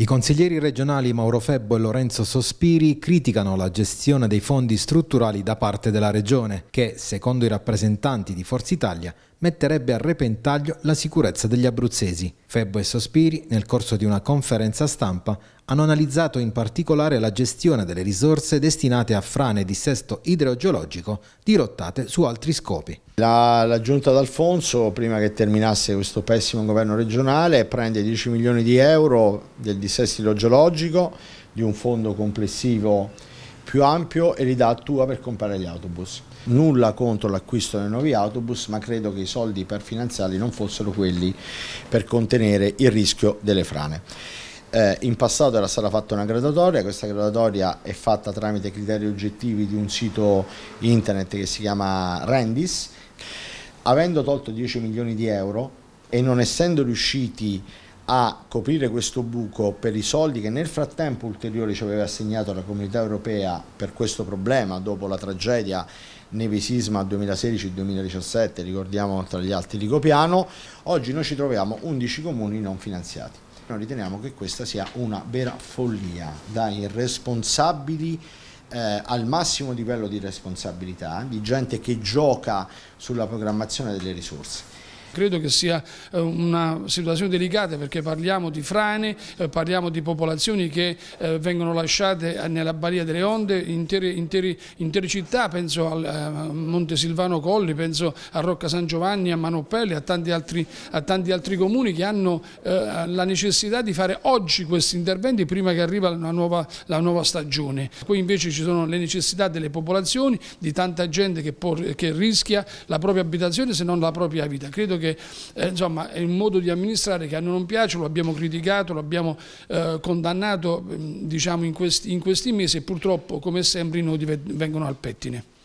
I consiglieri regionali Mauro Febbo e Lorenzo Sospiri criticano la gestione dei fondi strutturali da parte della Regione, che, secondo i rappresentanti di Forza Italia, metterebbe a repentaglio la sicurezza degli abruzzesi. Febbo e Sospiri, nel corso di una conferenza stampa, hanno analizzato in particolare la gestione delle risorse destinate a frane e dissesto idrogeologico dirottate su altri scopi. La, la giunta d'Alfonso, prima che terminasse questo pessimo governo regionale, prende 10 milioni di euro del dissesto idrogeologico di un fondo complessivo più ampio e li dà a tua per comprare gli autobus. Nulla contro l'acquisto dei nuovi autobus, ma credo che i soldi per finanziarli non fossero quelli per contenere il rischio delle frane. Eh, in passato era stata fatta una gradatoria, questa gradatoria è fatta tramite criteri oggettivi di un sito internet che si chiama Rendis. Avendo tolto 10 milioni di euro e non essendo riusciti a coprire questo buco per i soldi che nel frattempo ulteriori ci aveva assegnato la comunità europea per questo problema dopo la tragedia neve sisma 2016-2017, ricordiamo tra gli altri Ligopiano, oggi noi ci troviamo 11 comuni non finanziati noi riteniamo che questa sia una vera follia dai responsabili eh, al massimo livello di responsabilità di gente che gioca sulla programmazione delle risorse. Credo che sia eh, una situazione delicata perché parliamo di frane, eh, parliamo di popolazioni che eh, vengono lasciate nella balia delle onde, intere, intere, intere città, penso a Monte Silvano Colli, penso a Rocca San Giovanni, a Manopelli, a tanti altri, a tanti altri comuni che hanno la necessità di fare oggi questi interventi prima che arriva la nuova, la nuova stagione. Poi invece ci sono le necessità delle popolazioni, di tanta gente che, può, che rischia la propria abitazione se non la propria vita. Credo che eh, insomma, è un modo di amministrare che a noi non piace, lo abbiamo criticato, lo abbiamo eh, condannato mm, diciamo, in, questi, in questi mesi e purtroppo come sempre i nodi vengono al pettine.